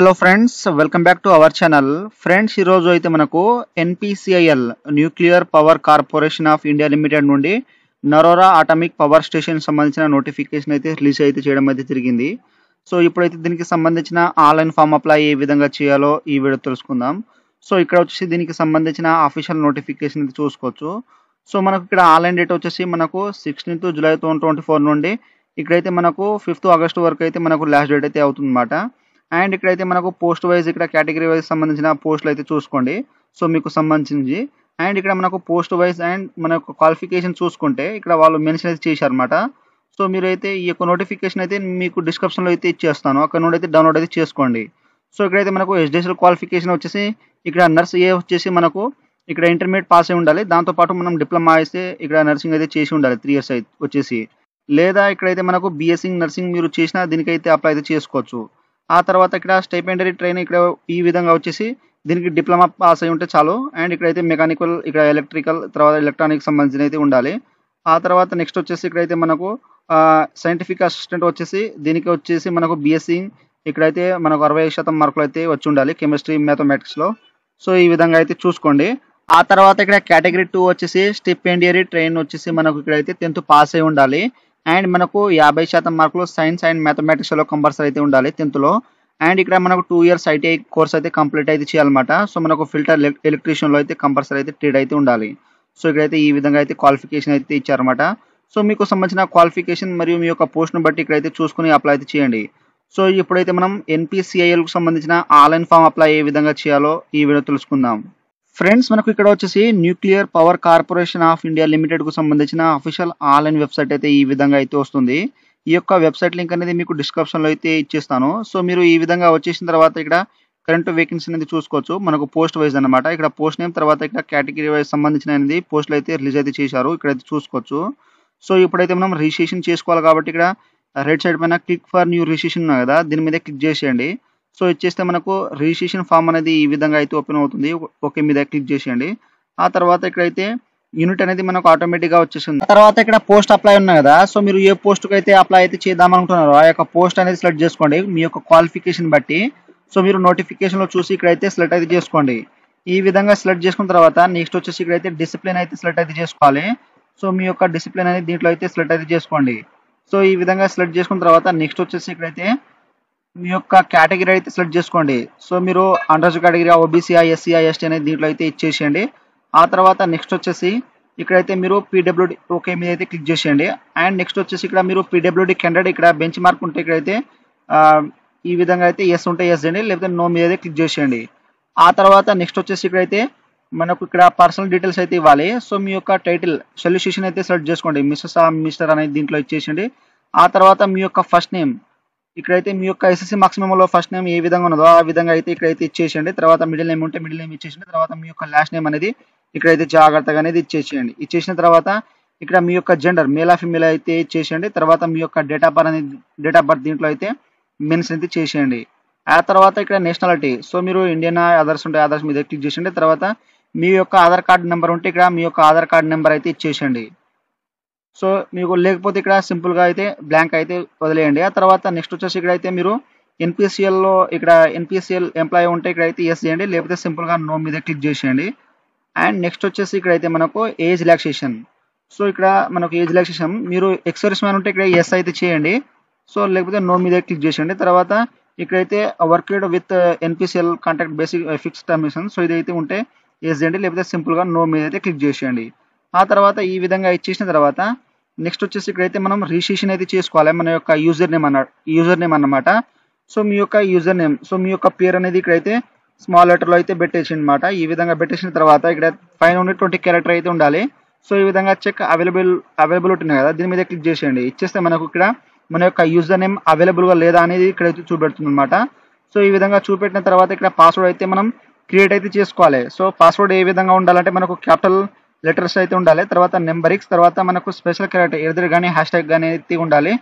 hello friends welcome back to our channel friends ఈరోజు అయితే మనకు NPCIL nuclear power corporation of India limited నుండి Narora atomic power station సంబంధించిన notification అయితే release అయితే చేయడం అయితే జరిగింది సో ఇప్పుడైతే దీనికి సంబంధించిన ఆన్లైన్ ఫామ్ అప్లై ఏ విధంగా చేయాలో ఈ వీడియో తెలుసుకుందాం సో ఇక్కడ వచ్చేసి దీనికి సంబంధించిన అఫీషియల్ నోటిఫికేషన్ అయితే చూసుకోవచ్చు సో మనకు ఇక్కడ ఆన్లైన్ డేట్ వచ్చేసి మనకు సిక్స్టీన్త్ జూలై ట్వంటీ ఫోర్ నుండి ఇక్కడైతే మనకు ఫిఫ్త్ ఆగస్టు వరకు అయితే మనకు లాస్ట్ డేట్ అయితే అవుతుందన్నమాట అండ్ ఇక్కడైతే మనకు పోస్ట్ వైజ్ ఇక్కడ కేటగిరీ వైజ్ సంబంధించిన పోస్టులు అయితే చూసుకోండి సో మీకు సంబంధించి అండ్ ఇక్కడ మనకు పోస్ట్ వైజ్ అండ్ మన యొక్క క్వాలిఫికేషన్ చూసుకుంటే ఇక్కడ వాళ్ళు మెన్షన్ అయితే చేశారనమాట సో మీరు అయితే ఈ యొక్క నోటిఫికేషన్ అయితే మీకు డిస్క్రిప్షన్లో అయితే ఇచ్చేస్తాను అక్కడ నుండి అయితే డౌన్లోడ్ అయితే చేసుకోండి సో ఇక్కడైతే మనకు ఎస్డిఎస్ఎల్ క్వాలిఫికేషన్ వచ్చేసి ఇక్కడ నర్స్ ఏ వచ్చేసి మనకు ఇక్కడ ఇంటర్మీడియట్ పాస్ అయి ఉండాలి దాంతోపాటు మనం డిప్లొమా అయితే ఇక్కడ నర్సింగ్ అయితే చేసి ఉండాలి త్రీ ఇయర్స్ అయితే వచ్చేసి లేదా ఇక్కడైతే మనకు బీఎస్సింగ్ నర్సింగ్ మీరు చేసినా దీనికైతే అప్లై అయితే చేసుకోవచ్చు ఆ తర్వాత ఇక్కడ స్టైపెండరీ ట్రైన్ ఇక్కడ ఈ విధంగా వచ్చేసి దీనికి డిప్లొమా పాస్ అయి ఉంటే చాలు అండ్ ఇక్కడైతే మెకానికల్ ఇక్కడ ఎలక్ట్రికల్ తర్వాత ఎలక్ట్రానిక్ సంబంధించిన అయితే ఉండాలి ఆ తర్వాత నెక్స్ట్ వచ్చేసి ఇక్కడైతే మనకు సైంటిఫిక్ అసిస్టెంట్ వచ్చేసి దీనికి వచ్చేసి మనకు బీఎస్సీ ఇక్కడైతే మనకు అరవై శాతం మార్కులు అయితే వచ్చి ఉండాలి కెమిస్ట్రీ మ్యాథమెటిక్స్లో సో ఈ విధంగా అయితే చూసుకోండి ఆ తర్వాత ఇక్కడ కేటగిరీ టూ వచ్చేసి ఇండియరీ ట్రైన్ వచ్చేసి మనకు ఇక్కడైతే టెన్త్ పాస్ అయి ఉండాలి అండ్ మనకు యాభై శాతం మార్కులు సైన్స్ అండ్ లో కంపల్సరీ అయితే ఉండాలి టెన్త్లో అండ్ ఇక్కడ మనకు టూ ఇయర్స్ ఐటీఐ కోర్స్ అయితే కంప్లీట్ అయితే చేయాలన్నమాట సో మనకు ఫిల్టర్ ఎలక్ట్రీషియన్లో అయితే కంపల్సరీ అయితే ట్రేడ్ అయితే ఉండాలి సో ఇక్కడైతే ఈ విధంగా అయితే క్వాలిఫికేషన్ అయితే ఇచ్చారన్నమాట సో మీకు సంబంధించిన క్వాలిఫికేషన్ మరియు మీ యొక్క పోస్ట్ను బట్టి ఇక్కడైతే చూసుకుని అప్లై అయితే చేయండి సో ఇప్పుడైతే మనం ఎన్పిసిఐఎల్కు సంబంధించిన ఆన్లైన్ ఫామ్ అప్లై ఏ విధంగా చేయాలో ఈ వీడియో తెలుసుకుందాం ఫ్రెండ్స్ మనకు ఇక్కడ వచ్చేసి nuclear power corporation of India limited కు సంబంధించిన అఫీషియల్ ఆన్లైన్ వెబ్సైట్ అయితే ఈ విధంగా అయితే వస్తుంది ఈ యొక్క వెబ్సైట్ లింక్ అనేది మీకు లో అయితే ఇచ్చేస్తాను సో మీరు ఈ విధంగా వచ్చేసిన తర్వాత ఇక్కడ కరెంట్ వేకెన్సీ అనేది చూసుకోవచ్చు మనకు పోస్ట్ వైజ్ అనమాట ఇక్కడ పోస్ట్ నేమ్ తర్వాత ఇక్కడ కేటగిరీ వైజ్ సంబంధించిన అనేది పోస్టులు అయితే రిలీజ్ అయితే చేశారు ఇక్కడ అయితే చూసుకోవచ్చు సో ఇప్పుడైతే మనం రిజిస్ట్రేషన్ చేసుకోవాలి కాబట్టి ఇక్కడ రైట్ సైడ్ పైన క్లిక్ ఫర్ న్యూ రిజిస్ట్రేషన్ ఉన్నాయి కదా దీని మీద క్లిక్ చేసేయండి సో ఇచ్చేస్తే మనకు రిజిస్ట్రేషన్ ఫామ్ అనేది ఈ విధంగా అయితే ఓపెన్ అవుతుంది ఓకే మీద క్లిక్ చేసేయండి ఆ తర్వాత ఇక్కడైతే యూనిట్ అనేది మనకు ఆటోమేటిక్ గా వచ్చేసింది తర్వాత ఇక్కడ పోస్ట్ అప్లై ఉన్నాయి కదా సో మీరు ఏ పోస్ట్కి అయితే అప్లై అయితే చేద్దాం అనుకుంటున్నారో ఆ యొక్క పోస్ట్ అనేది సెలెక్ట్ చేసుకోండి మీ యొక్క క్వాలిఫికేషన్ బట్టి సో మీరు నోటిఫికేషన్ లో చూసి ఇక్కడైతే సెలెక్ట్ అయితే చేసుకోండి ఈ విధంగా సెలెక్ట్ చేసుకున్న తర్వాత నెక్స్ట్ వచ్చేసి ఇక్కడైతే డిసిప్లిన్ అయితే సెలెక్ట్ అయితే చేసుకోవాలి సో మీ యొక్క డిసిప్లిన్ అనేది దీంట్లో అయితే సెలెక్ట్ అయితే చేసుకోండి సో ఈ విధంగా సెలెక్ట్ చేసుకున్న తర్వాత నెక్స్ట్ వచ్చేసి ఇక్కడైతే మీ యొక్క కేటగిరీ అయితే సెలెక్ట్ చేసుకోండి సో మీరు under category OBC SC ST అనేది దీంట్లో అయితే ఇచ్చేసేయండి ఆ తర్వాత నెక్స్ట్ వచ్చేసి ఇక్కడైతే మీరు పీడబ్ల్యూడి ఓకే మీద అయితే క్లిక్ చేసేయండి అండ్ నెక్స్ట్ వచ్చేసి ఇక్కడ మీరు పీడబ్ల్యూడి కెండెడ్ ఇక్కడ బెంచ్ మార్క్ ఉంటే ఇక్కడైతే ఈ విధంగా అయితే ఎస్ ఉంటే ఎస్ చేయండి లేకపోతే నో మీద అయితే క్లిక్ చేసేయండి ఆ తర్వాత నెక్స్ట్ వచ్చేసి ఇక్కడైతే మనకు ఇక్కడ పర్సనల్ డీటెయిల్స్ అయితే ఇవ్వాలి సో మీ యొక్క టైటిల్ సొల్యూషన్ అయితే సెలెక్ట్ చేసుకోండి మిస్సెస్ మిస్టర్ అనేది దీంట్లో ఇచ్చేసేయండి ఆ తర్వాత మీ యొక్క ఫస్ట్ నేమ్ ఇక్కడైతే మీ యొక్క ఎస్ఎస్సి మార్క్స్ మెమోలో ఫస్ట్ నేమ్ ఏ విధంగా ఉన్నదో ఆ విధంగా అయితే ఇక్కడైతే ఇచ్చేసేయండి తర్వాత మిడిల్ నేమ్ ఉంటే మిడిల్ నేమ్ ఇచ్చేసేయండి తర్వాత మీ యొక్క లాస్ట్ నేమ్ అనేది ఇక్కడైతే జాగ్రత్తగా అనేది ఇచ్చేసేయండి ఇచ్చేసిన తర్వాత ఇక్కడ మీ యొక్క జెండర్ మేల్ ఆఫ్ ఫిమేల్ అయితే ఇచ్చేసేయండి తర్వాత మీ యొక్క డేట్ ఆఫ్ బర్త్ అనేది డేట్ ఆఫ్ బర్త్ దీంట్లో అయితే మెన్స్ అయితే చేసేయండి ఆ తర్వాత ఇక్కడ నేషనాలిటీ సో మీరు ఇండియన్ ఆధార్స్ ఉంటే ఆధార్స్ మీద క్లిక్ చేసేయండి తర్వాత మీ యొక్క ఆధార్ కార్డ్ నెంబర్ ఉంటే ఇక్కడ మీ యొక్క ఆధార్ కార్డ్ నెంబర్ అయితే ఇచ్చేసేయండి సో మీకు లేకపోతే ఇక్కడ సింపుల్గా అయితే బ్లాంక్ అయితే వదిలేయండి ఆ తర్వాత నెక్స్ట్ వచ్చేసి ఇక్కడ అయితే మీరు ఎన్పిసిఎల్లో ఇక్కడ ఎన్పిసిఎల్ ఎంప్లాయీ ఉంటే ఇక్కడ అయితే ఎస్ చేయండి లేకపోతే సింపుల్గా నో మీద క్లిక్ చేసేయండి అండ్ నెక్స్ట్ వచ్చేసి ఇక్కడ అయితే మనకు ఏజ్ రిలాక్సేషన్ సో ఇక్కడ మనకు ఏజ్ రిలాక్సేషన్ మీరు ఎక్స్పైరీస్ మ్యాన్ ఉంటే ఇక్కడ ఎస్ అయితే చేయండి సో లేకపోతే నో మీద క్లిక్ చేసేయండి తర్వాత ఇక్కడైతే work with NPCL contact basic fix టర్మిషన్ సో ఇదైతే ఉంటే ఎస్ చేయండి లేకపోతే సింపుల్గా నో మీద అయితే క్లిక్ చేసేయండి ఆ తర్వాత ఈ విధంగా ఇచ్చేసిన తర్వాత నెక్స్ట్ వచ్చేసి ఇక్కడైతే మనం రిజిస్ట్రేషన్ అయితే చేసుకోవాలి మన యొక్క యూజర్ నేమ్ అన్నాడు యూజర్ నేమ్ అన్నమాట సో మీ యొక్క యూజర్ నేమ్ సో మీ యొక్క పేరు అనేది ఇక్కడైతే స్మాల్ లెటర్లో అయితే పెట్టేసి అనమాట ఈ విధంగా పెట్టేసిన తర్వాత ఇక్కడ ఫైవ్ హండ్రెడ్ ట్వంటీ క్యారెక్టర్ అయితే ఉండాలి సో ఈ విధంగా చెక్ అవైలబుల్ అవైలబుల్ ఉంటుంది కదా దీని మీద క్లిక్ చేసేయండి ఇచ్చేస్తే మనకు ఇక్కడ మన యొక్క యూజర్ నేమ్ అవైలబుల్గా లేదా అనేది ఇక్కడైతే చూపెడుతుంది అనమాట సో ఈ విధంగా చూపెట్టిన తర్వాత ఇక్కడ పాస్వర్డ్ అయితే మనం క్రియేట్ అయితే చేసుకోవాలి సో పాస్వర్డ్ ఏ విధంగా ఉండాలంటే మనకు క్యాపిటల్ లెటర్స్ అయితే ఉండాలి తర్వాత నెంబరిక్స్ తర్వాత మనకు స్పెషల్ క్యారెక్టర్ ఎదురు కానీ హ్యాష్ ట్యాగ్ కానీ అయితే ఉండాలి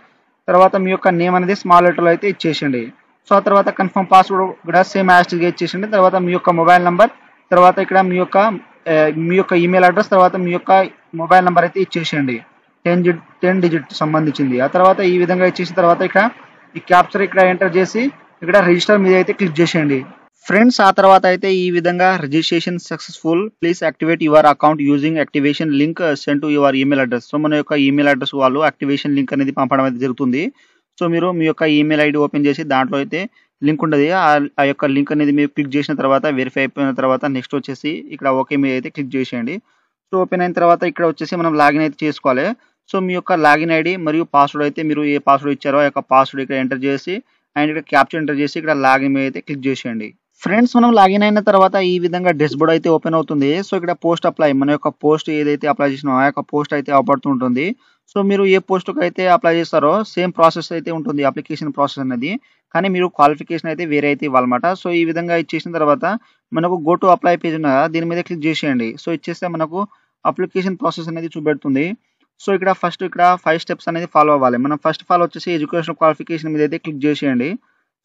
తర్వాత మీ యొక్క నేమ్ అనేది స్మాల్ లెటర్లో అయితే ఇచ్చేసండి సో ఆ తర్వాత కన్ఫర్మ్ పాస్వర్డ్ కూడా సేమ్ హ్యాష్ ట్యాగ్ తర్వాత మీ యొక్క మొబైల్ నెంబర్ తర్వాత ఇక్కడ మీ యొక్క మీ యొక్క ఈమెయిల్ అడ్రస్ తర్వాత మీ యొక్క మొబైల్ నెంబర్ అయితే ఇచ్చేసేయండి టెన్ టెన్ డిజిట్ సంబంధించింది ఆ తర్వాత ఈ విధంగా ఇచ్చేసిన తర్వాత ఇక్కడ ఈ క్యాప్చర్ ఇక్కడ ఎంటర్ చేసి ఇక్కడ రిజిస్టర్ మీద అయితే క్లిక్ చేసేయండి ఫ్రెండ్స్ ఆ తర్వాత అయితే ఈ విధంగా registration successful please activate your account using activation link send to your email address so మన యొక్క ఈమెయిల్ అడ్రస్ వాళ్ళు యాక్టివేషన్ లింక్ అనేది పంపడం అయితే జరుగుతుంది సో మీరు మీ యొక్క ఈమెయిల్ ఐడి ఓపెన్ చేసి దాంట్లో అయితే లింక్ ఉండదు ఆ యొక్క లింక్ అనేది మీరు క్లిక్ చేసిన తర్వాత వెరిఫై అయిపోయిన తర్వాత నెక్స్ట్ వచ్చేసి ఇక్కడ ఓకే మీద అయితే క్లిక్ చేసేయండి సో ఓపెన్ అయిన తర్వాత ఇక్కడ వచ్చేసి మనం లాగిన్ అయితే చేసుకోవాలి సో మీ యొక్క లాగిన్ ఐడి మరియు పాస్వర్డ్ అయితే మీరు ఏ పాస్వర్డ్ ఇచ్చారో ఆ యొక్క పాస్వర్డ్ ఇక్కడ ఎంటర్ చేసి అండ్ ఇక్కడ క్యాప్చర్ ఎంటర్ చేసి ఇక్కడ లాగిన్ మీద అయితే క్లిక్ చేసేయండి ఫ్రెండ్స్ మనం లాగిన్ అయిన తర్వాత ఈ విధంగా డెస్బోర్డ్ అయితే ఓపెన్ అవుతుంది సో ఇక్కడ పోస్ట్ అప్లై మన యొక్క పోస్ట్ ఏదైతే అప్లై చేసినా ఆ యొక్క పోస్ట్ అయితే అవపడుతుంటుంది సో మీరు ఏ పోస్ట్కి అయితే అప్లై చేస్తారో సేమ్ ప్రాసెస్ అయితే ఉంటుంది అప్లికేషన్ ప్రాసెస్ అనేది కానీ మీరు క్వాలిఫికేషన్ అయితే వేరే అయితే ఇవ్వాలన్నమాట సో ఈ విధంగా ఇచ్చేసిన తర్వాత మనకు గో టు అప్లై పేజ్ ఉన్నదా దీని మీద క్లిక్ చేసేయండి సో ఇచ్చేస్తే మనకు అప్లికేషన్ ప్రాసెస్ అనేది చూపెడుతుంది సో ఇక్కడ ఫస్ట్ ఇక్కడ ఫైవ్ స్టెప్స్ అనేది ఫాలో అవ్వాలి మనం ఫస్ట్ ఫాలో వచ్చేసి ఎడ్యుకేషన్ క్వాలిఫికేషన్ మీద అయితే క్లిక్ చేసేయండి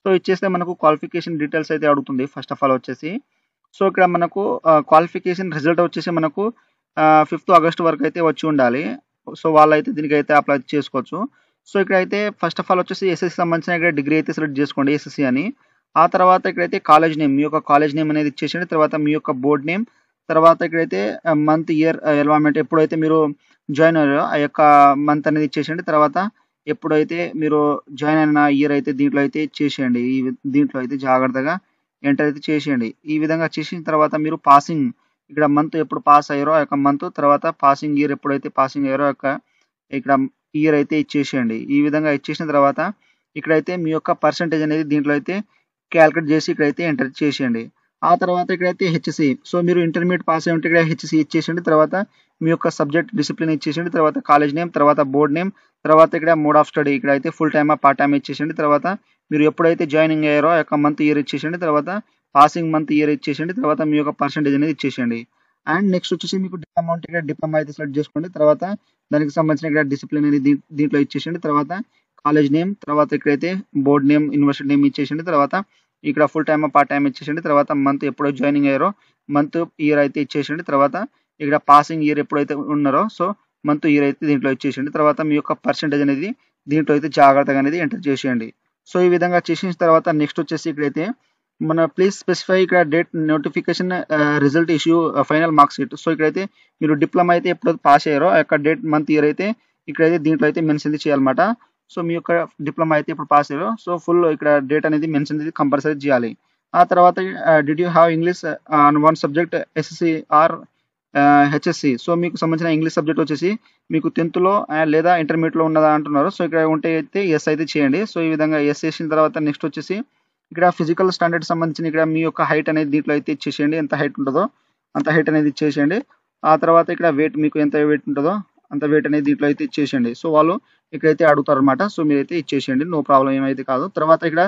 సో ఇచ్చేస్తే మనకు క్వాలిఫికేషన్ డీటెయిల్స్ అయితే అడుగుతుంది ఫస్ట్ ఆఫ్ ఆల్ వచ్చేసి సో ఇక్కడ మనకు క్వాలిఫికేషన్ రిజల్ట్ వచ్చేసి మనకు ఫిఫ్త్ ఆగస్ట్ వరకు అయితే వచ్చి ఉండాలి సో వాళ్ళైతే దీనికి అయితే అప్లై చేసుకోవచ్చు సో ఇక్కడ అయితే ఫస్ట్ ఆఫ్ ఆల్ వచ్చేసి ఎస్ఎస్సి సంబంధించిన ఇక్కడ డిగ్రీ అయితే సెలెక్ట్ చేసుకోండి ఎస్ఎస్సి అని ఆ తర్వాత ఇక్కడైతే కాలేజ్ నేమ్ మీ యొక్క కాలేజ్ నేమ్ అనేది ఇచ్చేసండి తర్వాత మీ యొక్క బోర్డ్ నేమ్ తర్వాత ఇక్కడైతే మంత్ ఇయర్ ఎన్వైర్మెంట్ ఎప్పుడైతే మీరు జాయిన్ అయ్యారో ఆ యొక్క మంత్ అనేది ఇచ్చేసండి తర్వాత ఎప్పుడైతే మీరు జాయిన్ అయిన ఇయర్ అయితే దీంట్లో అయితే చేసేయండి ఈ దీంట్లో అయితే జాగ్రత్తగా ఎంటర్ అయితే చేసేయండి ఈ విధంగా చేసిన తర్వాత మీరు పాసింగ్ ఇక్కడ మంత్ ఎప్పుడు పాస్ అయ్యారో ఆ మంత్ తర్వాత పాసింగ్ ఇయర్ ఎప్పుడైతే పాసింగ్ అయ్యారో యొక్క ఇక్కడ ఇయర్ అయితే ఇచ్చేసేయండి ఈ విధంగా ఇచ్చేసిన తర్వాత ఇక్కడైతే మీ యొక్క పర్సంటేజ్ అనేది దీంట్లో అయితే క్యాల్కులేట్ చేసి ఇక్కడైతే ఎంటర్ చేసేయండి ఆ తర్వాత ఇక్కడైతే హెచ్సి సో మీరు ఇంటర్మీడియట్ పాస్ అయ్యి ఉంటే ఇక్కడ హెచ్సి ఇచ్చేసండి తర్వాత మీ యొక్క సబ్జెక్ట్ డిసిప్లిన్ ఇచ్చేసండి తర్వాత కాలేజ్ నేమ్ తర్వాత బోర్డ్ నేమ్ తర్వాత ఇక్కడ మోడ్ ఆఫ్ స్టడీ ఇక్కడ అయితే ఫుల్ టైమ్ పార్ట్ టైమ్ ఇచ్చేసండి తర్వాత మీరు ఎప్పుడైతే జాయినింగ్ అయ్యారో యొక్క మంత్ ఇయర్ ఇచ్చేసండి తర్వాత పాసింగ్ మంత్ ఇయర్ ఇచ్చేసండి తర్వాత మీ యొక్క పర్సంటేజ్ అనేది ఇచ్చేసండి అండ్ నెక్స్ట్ వచ్చేసి మీకు అమౌంట్ ఇక్కడ డిప్లొమా అయితే సెలెక్ట్ చేసుకోండి తర్వాత దానికి సంబంధించిన ఇక్కడ డిసిప్లిన్ అనేది దీంట్లో ఇచ్చేసండి తర్వాత కాలేజ్ నేమ్ తర్వాత ఇక్కడైతే బోర్డ్ నేమ్ యూనివర్సిటీ నేమ్ ఇచ్చేసండి తర్వాత ఇక్కడ ఫుల్ టైమ్ పార్ట్ టైం ఇచ్చేసండి తర్వాత మంత్ ఎప్పుడో జాయినింగ్ అయ్యారో మంత్ ఇయర్ అయితే ఇచ్చేసండి తర్వాత ఇక్కడ పాసింగ్ ఇయర్ ఎప్పుడైతే ఉన్నారో సో మంత్ ఇయర్ అయితే దీంట్లో ఇచ్చేసండి తర్వాత మీ యొక్క పర్సంటేజ్ అనేది దీంట్లో అయితే జాగ్రత్తగా అనేది ఎంటర్ చేసేయండి సో ఈ విధంగా చేసిన తర్వాత నెక్స్ట్ వచ్చేసి ఇక్కడైతే మన ప్లీజ్ స్పెసిఫై ఇక్కడ date notification result issue final marks sheet so ఇక్కడైతే మీరు డిప్లొమా అయితే ఎప్పుడైతే పాస్ అయ్యారో ఆ డేట్ మంత్ ఇయర్ అయితే ఇక్కడైతే దీంట్లో అయితే మెన్షన్ చేయాలన్నమాట సో మీ యొక్క డిప్లొమా అయితే ఇప్పుడు పాస్ అయ్యో సో ఫుల్ ఇక్కడ డేట్ అనేది మెన్షన్ అనేది కంపల్సరీ చేయాలి ఆ తర్వాత did you have English on one subject SSC or HSC so మీకు సంబంధించిన ఇంగ్లీష్ సబ్జెక్ట్ వచ్చేసి మీకు టెన్త్లో uh, లేదా ఇంటర్మీడియట్లో ఉన్నదా అంటున్నారు సో ఇక్కడ ఉంటే అయితే ఎస్ అయితే చేయండి సో ఈ విధంగా ఎస్ చేసిన తర్వాత నెక్స్ట్ వచ్చేసి ఇక్కడ ఫిజికల్ స్టాండర్డ్ సంబంధించిన ఇక్కడ మీ యొక్క హైట్ అనేది దీంట్లో అయితే ఇచ్చేసేయండి ఎంత హైట్ ఉంటుందో అంత హైట్ అనేది ఇచ్చేసేయండి ఆ తర్వాత ఇక్కడ వెయిట్ మీకు ఎంత వెయిట్ ఉంటుందో అంత వెయిట్ అనేది దీంట్లో అయితే ఇచ్చేసేయండి సో వాళ్ళు ఇక్కడైతే అడుగుతారు అనమాట సో మీరైతే ఇచ్చేసేయండి నో ప్రాబ్లం ఏమైతే కాదు తర్వాత ఇక్కడ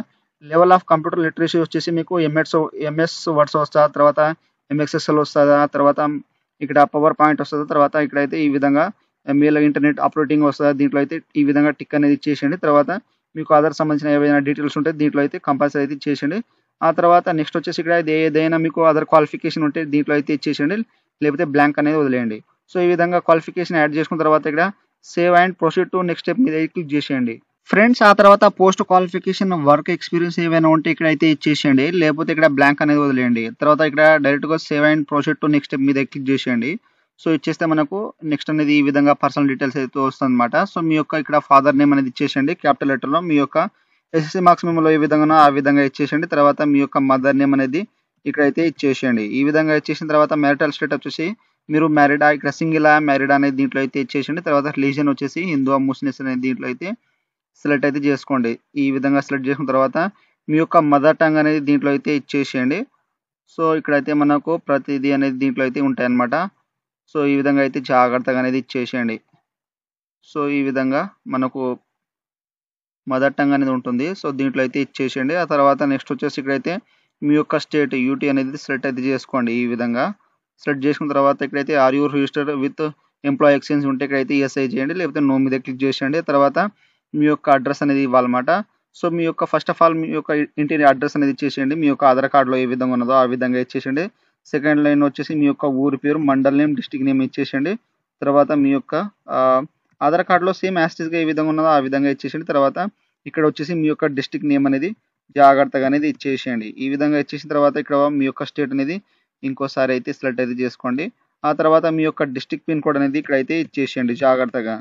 లెవెల్ ఆఫ్ కంప్యూటర్ లిటరసీ వచ్చేసి మీకు ఎంఎస్ ఎంఎస్ వర్డ్స్ వస్తా తర్వాత ఎంఎక్స్ఎస్ఎల్ వస్తుందా తర్వాత ఇక్కడ పవర్ పాయింట్ వస్తుందా తర్వాత ఇక్కడైతే ఈ విధంగా మీలో ఇంటర్నెట్ ఆపరేటింగ్ వస్తుందా దీంట్లో అయితే ఈ విధంగా టిక్ అనేది ఇచ్చేసేయండి తర్వాత మీకు ఆధార్ సంబంధించిన ఏవైనా డీటెయిల్స్ ఉంటే దీంట్లో అయితే కంపల్సరీ అయితే ఇచ్చేసేయండి ఆ తర్వాత నెక్స్ట్ వచ్చేసి ఇక్కడ ఏదైనా మీకు అదర్ క్వాలిఫికేషన్ ఉంటే దీంట్లో అయితే ఇచ్చేసేయండి లేకపోతే బ్లాంక్ అనేది వదిలేయండి సో ఈ విధంగా క్వాలిఫికేషన్ యాడ్ చేసుకున్న తర్వాత ఇక్కడ save and proceed to next step మీద క్లిక్ చేసేయండి ఫ్రెండ్స్ ఆ తర్వాత పోస్ట్ క్వాలిఫికేషన్ వర్క్ ఎక్స్పీరియన్స్ ఏమైనా ఉంటే ఇక్కడ అయితే ఇచ్చేసేయండి లేకపోతే ఇక్కడ బ్లాంక్ అనేది వదిలేయండి తర్వాత ఇక్కడ డైరెక్ట్గా save and proceed to next step మీద క్లిక్ చేసేయండి సో ఇచ్చేస్తే మనకు నెక్స్ట్ అనేది ఈ విధంగా పర్సనల్ డీటెయిల్స్ అయితే వస్తుందన్నమాట సో మీ యొక్క ఇక్కడ ఫాదర్ నేమ్ అనేది ఇచ్చేసేయండి క్యాపిటల్ లెటర్లో మీ యొక్క ఎస్ఎస్సి మార్క్స్ మిమ్మల్ని ఏ విధంగా ఆ విధంగా ఇచ్చేసేయండి తర్వాత మీ యొక్క మదర్ నేమ్ అనేది ఇక్కడైతే ఇచ్చేసేయండి ఈ విధంగా ఇచ్చేసిన తర్వాత మ్యారిటల్ స్టేట్ వచ్చేసి మీరు మ్యారిడ్ సింగిల్ ఆ మ్యారిడ్ అనేది దీంట్లో అయితే ఇచ్చేసండి తర్వాత రిలీజన్ వచ్చేసి హిందూ ముస్లిమ్స్ అనేది దీంట్లో అయితే సెలెక్ట్ అయితే చేసుకోండి ఈ విధంగా సెలెక్ట్ చేసుకున్న తర్వాత మీ యొక్క మదర్ టంగ్ అనేది దీంట్లో అయితే ఇచ్చేసేయండి సో ఇక్కడైతే మనకు ప్రతిదీ అనేది దీంట్లో అయితే ఉంటాయన్నమాట సో ఈ విధంగా అయితే జాగ్రత్తగా అనేది ఇచ్చేసేయండి సో ఈ విధంగా మనకు మదర్ టంగ్ అనేది ఉంటుంది సో దీంట్లో అయితే ఇచ్చేసేయండి ఆ తర్వాత నెక్స్ట్ వచ్చేసి ఇక్కడైతే మీ యొక్క స్టేట్ యూటీ అనేది సెలెక్ట్ అయితే చేసుకోండి ఈ విధంగా సెలెక్ట్ చేసుకున్న తర్వాత ఇక్కడైతే are you registered with employee exchange ఉంటే ఇక్కడైతే ఈఎస్ఐ చేయండి లేకపోతే నో మీద క్లిక్ చేసేయండి తర్వాత మీ యొక్క అడ్రస్ అనేది ఇవ్వాలన్నమాట సో మీ యొక్క ఫస్ట్ ఆఫ్ ఆల్ మీ యొక్క ఇంటి అడ్రస్ అనేది ఇచ్చేసేయండి మీ యొక్క ఆధార్ కార్డులో ఏ విధంగా ఉన్నదో ఆ విధంగా ఇచ్చేసేయండి సెకండ్ లైన్ వచ్చేసి మీ యొక్క ఊరి పేరు మండల్ నేమ్ డిస్టిక్ నేమ్ ఇచ్చేసేయండి తర్వాత మీ యొక్క ఆధార్ కార్డులో సేమ్ యాస్టిస్గా ఏ విధంగా ఉన్నదో ఆ విధంగా ఇచ్చేసేయండి తర్వాత ఇక్కడ వచ్చేసి మీ యొక్క డిస్టిక్ నేమ్ అనేది జాగ్రత్తగా అనేది ఇచ్చేసేయండి ఈ విధంగా ఇచ్చేసిన తర్వాత ఇక్కడ మీ యొక్క స్టేట్ అనేది ఇంకోసారి అయితే సెలెక్ట్ అయితే చేసుకోండి ఆ తర్వాత మీ యొక్క డిస్టిక్ పిన్ కోడ్ అనేది ఇక్కడ అయితే ఇచ్చేసేయండి జాగ్రత్తగా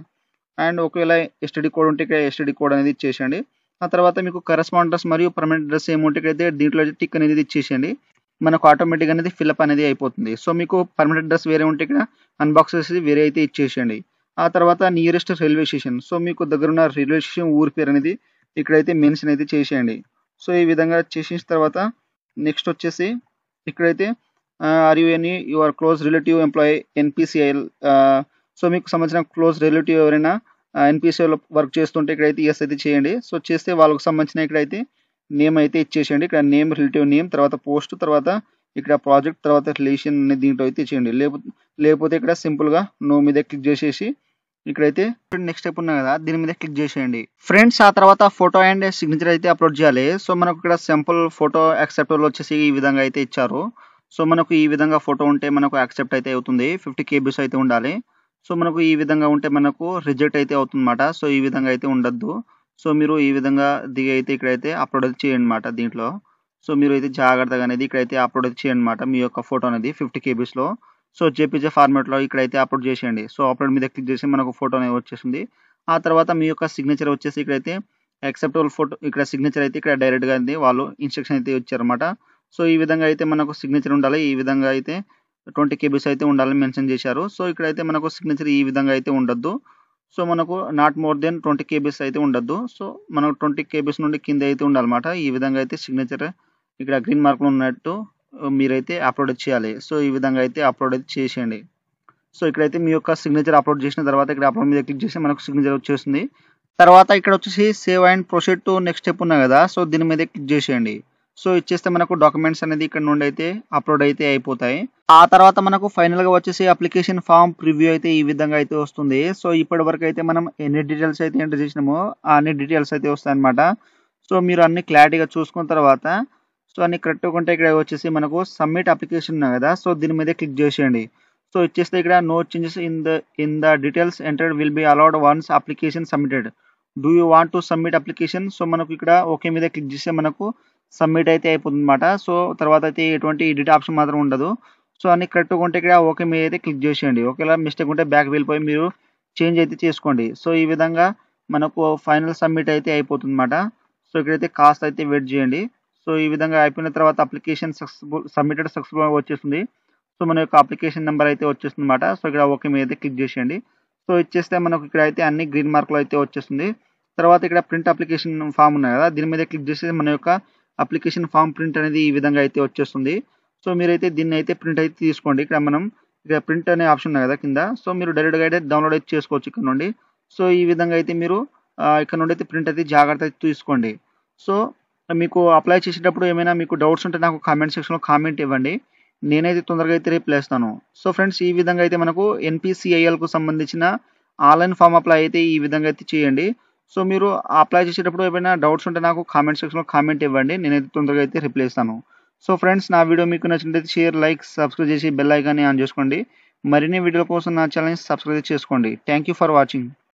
అండ్ ఒకవేళ ఎస్టీడీ కోడ్ ఉంటే ఇక్కడ ఎస్టీడీ కోడ్ అనేది ఇచ్చేసేయండి ఆ తర్వాత మీకు కరెస్పాండ్ మరియు పర్మనెంట్ అడ్రస్ ఏముంటే అయితే దీంట్లో టిక్ అనేది ఇచ్చేసేయండి మనకు ఆటోమేటిక్ అనేది ఫిల్అప్ అనేది అయిపోతుంది సో మీకు పర్మనెంట్ అడ్రస్ వేరే ఉంటే ఇక్కడ అన్బాక్స్ చేసి వేరే అయితే ఇచ్చేసేయండి ఆ తర్వాత నియరెస్ట్ రైల్వే స్టేషన్ సో మీకు దగ్గరున్న రైల్వే స్టేషన్ ఊరి పేరు అనేది ఇక్కడైతే మెన్షన్ అయితే చేసేయండి సో ఈ విధంగా చేసిన తర్వాత నెక్స్ట్ వచ్చేసి ఇక్కడైతే are you any your close relative employee NPCIL so మీకు సంబంధించిన క్లోజ్ రిలేటివ్ ఎవరైనా ఎన్పిసిఐలో వర్క్ చేస్తుంటే ఇక్కడైతే ఎస్ అయితే చేయండి సో చేస్తే వాళ్ళకు సంబంధించిన ఇక్కడైతే నేమ్ అయితే ఇచ్చేసేయండి ఇక్కడ నేమ్ రిలేటివ్ నేమ్ తర్వాత పోస్ట్ తర్వాత ఇక్కడ ప్రాజెక్ట్ తర్వాత రిలేషన్ అనేది దీంట్లో అయితే ఇచ్చేయండి లేకపోతే ఇక్కడ సింపుల్గా నో మీద క్లిక్ చేసేసి ఇక్కడైతే నెక్స్ట్ స్టెప్ ఉన్నా కదా దీని మీద క్లిక్ చేసేయండి ఫ్రెండ్స్ ఆ తర్వాత ఫోటో అండ్ సిగ్నేచర్ అయితే అప్లోడ్ చేయాలి సో మనకు ఇక్కడ సింపుల్ ఫోటో యాక్సెప్టబుల్ వచ్చేసి ఈ విధంగా అయితే ఇచ్చారు సో మనకు ఈ విధంగా ఫోటో ఉంటే మనకు యాక్సెప్ట్ అయితే అవుతుంది ఫిఫ్టీ కేబీస్ అయితే ఉండాలి సో మనకు ఈ విధంగా ఉంటే మనకు రిజెక్ట్ అయితే అవుతుందన్నమాట సో ఈ విధంగా అయితే ఉండద్దు సో మీరు ఈ విధంగా దిగి అయితే ఇక్కడైతే అప్లోడ్ చేయండి అనమాట దీంట్లో సో మీరు అయితే జాగ్రత్తగా అనేది ఇక్కడైతే అప్లోడ్ చేయండి అనమాట మీ యొక్క ఫోటో అనేది ఫిఫ్టీ కేబీస్లో సో జేపీజే ఫార్మాట్లో ఇక్కడైతే అప్లోడ్ చేసేయండి సో అప్లోడ్ మీద క్లిక్ చేసి మనకు ఫోటో అనేది వచ్చేసింది ఆ తర్వాత మీ యొక్క సిగ్నేచర్ వచ్చేసి ఇక్కడైతే యాక్సెప్టబుల్ ఫోటో ఇక్కడ సిగ్నేచర్ అయితే ఇక్కడ డైరెక్ట్గా అనేది వాళ్ళు ఇన్స్ట్రక్షన్ అయితే ఇచ్చారన్నమాట సో ఈ విధంగా అయితే మనకు సిగ్నేచర్ ఉండాలి ఈ విధంగా అయితే ట్వంటీ కేబీస్ అయితే ఉండాలని మెన్షన్ చేశారు సో ఇక్కడైతే మనకు సిగ్నేచర్ ఈ విధంగా అయితే ఉండొద్దు సో మనకు not more than twenty KBs అయితే ఉండొద్దు సో మనకు ట్వంటీ కేబీస్ నుండి కింద అయితే ఉండాలన్నమాట ఈ విధంగా అయితే సిగ్నేచర్ ఇక్కడ గ్రీన్ మార్క్లు ఉన్నట్టు మీరైతే అప్లోడ్ చేయాలి సో ఈ విధంగా అయితే అప్లోడ్ అయితే చేసేయండి సో ఇక్కడైతే మీ యొక్క సిగ్నేచర్ అప్లోడ్ చేసిన తర్వాత ఇక్కడ అప్లోడ్ మీద క్లిక్ చేస్తే మనకు సిగ్నేచర్ వచ్చేస్తుంది తర్వాత ఇక్కడ వచ్చేసి save and proceed to next step ఉన్నాయి కదా సో దీని మీద క్లిక్ చేసేయండి సో ఇచ్చేస్తే మనకు డాక్యుమెంట్స్ అనేది ఇక్కడ నుండి అయితే అప్లోడ్ అయితే అయిపోతాయి ఆ తర్వాత మనకు ఫైనల్ గా వచ్చేసి అప్లికేషన్ ఫామ్ ప్రివ్యూ అయితే ఈ విధంగా అయితే వస్తుంది సో ఇప్పటి వరకు అయితే మనం ఎన్ని డీటెయిల్స్ అయితే ఎంటర్ చేసినామో అన్ని డీటెయిల్స్ అయితే వస్తాయి అనమాట సో మీరు అన్ని క్లారిటీగా చూసుకున్న తర్వాత సో అన్ని కరెక్ట్గా ఉంటే ఇక్కడ వచ్చేసి మనకు సబ్మిట్ అప్లికేషన్ ఉన్నాయి కదా సో దీని మీద క్లిక్ చేసేయండి సో ఇచ్చేస్తే ఇక్కడ no changes in the in the details entered will be allowed once application submitted do you want to submit application so మనకు ఇక్కడ ఓకే మీద క్లిక్ చేస్తే మనకు సబ్మిట్ అయితే అయిపోతుంది అనమాట సో తర్వాత అయితే ఎటువంటి ఎడిట్ ఆప్షన్ మాత్రం ఉండదు సో అన్ని కరెక్ట్గా ఉంటే ఇక్కడ ఓకే మీద అయితే క్లిక్ చేసేయండి ఒకవేళ మిస్టేక్ ఉంటే బ్యాక్ వెళ్ళిపోయి మీరు చేంజ్ అయితే చేసుకోండి సో ఈ విధంగా మనకు ఫైనల్ సబ్మిట్ అయితే అయిపోతుంది అనమాట సో ఇక్కడైతే కాస్ట్ అయితే వెయిట్ చేయండి సో ఈ విధంగా అయిపోయిన తర్వాత అప్లికేషన్ సక్సెస్ఫుల్ సబ్మిటెడ్ సక్సెస్ఫుల్ వచ్చేస్తుంది సో మన యొక్క అప్లికేషన్ నెంబర్ అయితే వచ్చేస్తుంది అనమాట సో ఇక్కడ ఓకే మీద అయితే క్లిక్ చేసేయండి సో ఇచ్చేస్తే మనకు ఇక్కడ అయితే అన్ని గ్రీన్ మార్కులు అయితే వచ్చేస్తుంది తర్వాత ఇక్కడ ప్రింట్ అప్లికేషన్ ఫామ్ ఉన్నాయి కదా దీని మీద క్లిక్ చేసి మన యొక్క అప్లికేషన్ ఫామ్ ప్రింట్ అనేది ఈ విధంగా అయితే వచ్చేస్తుంది సో మీరైతే దీన్ని అయితే ప్రింట్ అయితే తీసుకోండి ఇక్కడ మనం ఇక్కడ ప్రింట్ అనే ఆప్షన్ ఉంది కదా కింద సో మీరు డైరెక్ట్గా అయితే డౌన్లోడ్ అయితే చేసుకోవచ్చు ఇక్కడ నుండి సో ఈ విధంగా అయితే మీరు ఇక్కడ నుండి అయితే ప్రింట్ అయితే జాగ్రత్త తీసుకోండి సో మీకు అప్లై చేసేటప్పుడు ఏమైనా మీకు డౌట్స్ ఉంటే నాకు కామెంట్ సెక్షన్లో కామెంట్ ఇవ్వండి నేనైతే తొందరగా అయితే రేపు సో ఫ్రెండ్స్ ఈ విధంగా అయితే మనకు ఎన్పిసిఐఎల్కు సంబంధించిన ఆన్లైన్ ఫామ్ అప్లై అయితే ఈ విధంగా అయితే చేయండి సో మీరు అప్లై చేసేటప్పుడు ఏమైనా డౌట్స్ ఉంటే నాకు కామెంట్ సెక్షన్లో కామెంట్ ఇవ్వండి నేనైతే తొందరగా అయితే రిప్లై ఇస్తాను సో ఫ్రెండ్స్ నా వీడియో మీకు నచ్చినట్టు షేర్ లైక్ సబ్స్క్రైబ్ చేసి బెల్ ఐకాన్ని ఆన్ చేసుకోండి మరిన్ని వీడియోల కోసం నా ఛానల్ని సబ్స్క్రైబ్ చేసుకోండి థ్యాంక్ యూ ఫర్ వాచింగ్